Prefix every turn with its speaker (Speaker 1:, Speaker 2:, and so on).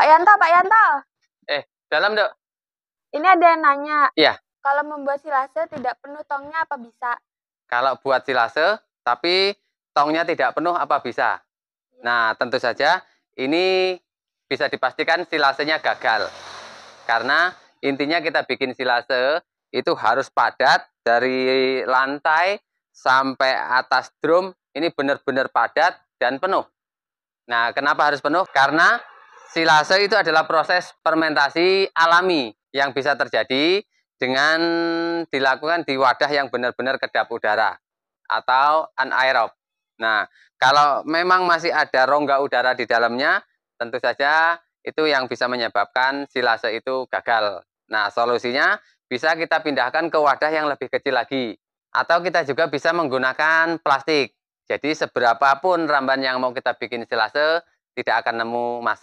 Speaker 1: Pak Yanto, Pak Yanto.
Speaker 2: Eh, dalam dok.
Speaker 1: Ini ada yang nanya. Iya. Kalau membuat silase tidak penuh tongnya apa bisa?
Speaker 3: Kalau buat silase tapi tongnya tidak penuh apa bisa? Ya. Nah, tentu saja ini bisa dipastikan silasenya gagal. Karena intinya kita bikin silase itu harus padat dari lantai sampai atas drum ini benar-benar padat dan penuh. Nah, kenapa harus penuh? Karena silase itu adalah proses fermentasi alami yang bisa terjadi dengan dilakukan di wadah yang benar-benar kedap udara atau anaerob. Nah, kalau memang masih ada rongga udara di dalamnya, tentu saja itu yang bisa menyebabkan silase itu gagal. Nah, solusinya bisa kita pindahkan ke wadah yang lebih kecil lagi. Atau kita juga bisa menggunakan plastik. Jadi seberapapun ramban yang mau kita bikin silase, tidak akan nemu masalah.